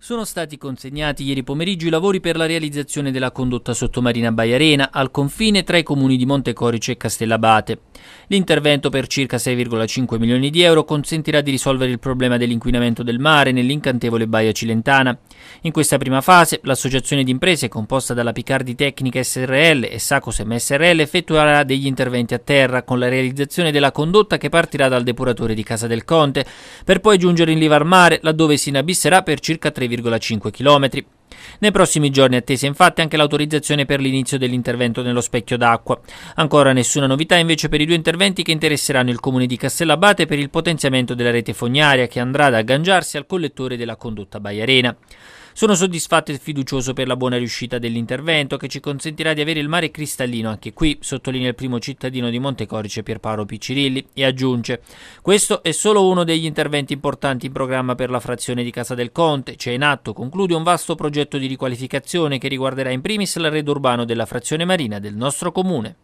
Sono stati consegnati ieri pomeriggio i lavori per la realizzazione della condotta sottomarina Baiarena al confine tra i comuni di Montecorice e Castellabate. L'intervento per circa 6,5 milioni di euro consentirà di risolvere il problema dell'inquinamento del mare nell'incantevole Baia Cilentana. In questa prima fase, l'associazione di imprese composta dalla Picardi Tecnica SRL e Sacosem SRL effettuerà degli interventi a terra con la realizzazione della condotta che partirà dal depuratore di Casa del Conte, per poi giungere in Livar Mare, laddove si inabisserà per circa 3 3,5 km. Nei prossimi giorni è attesa infatti anche l'autorizzazione per l'inizio dell'intervento nello specchio d'acqua. Ancora nessuna novità invece per i due interventi che interesseranno il comune di Castellabate per il potenziamento della rete fognaria che andrà ad agganciarsi al collettore della condotta Baiarena. Sono soddisfatto e fiducioso per la buona riuscita dell'intervento che ci consentirà di avere il mare cristallino anche qui, sottolinea il primo cittadino di Montecorice Pierpaolo Piccirilli e aggiunge questo è solo uno degli interventi importanti in programma per la frazione di Casa del Conte, c'è in atto, conclude un vasto progetto di riqualificazione che riguarderà in primis l'arredo urbano della frazione marina del nostro comune.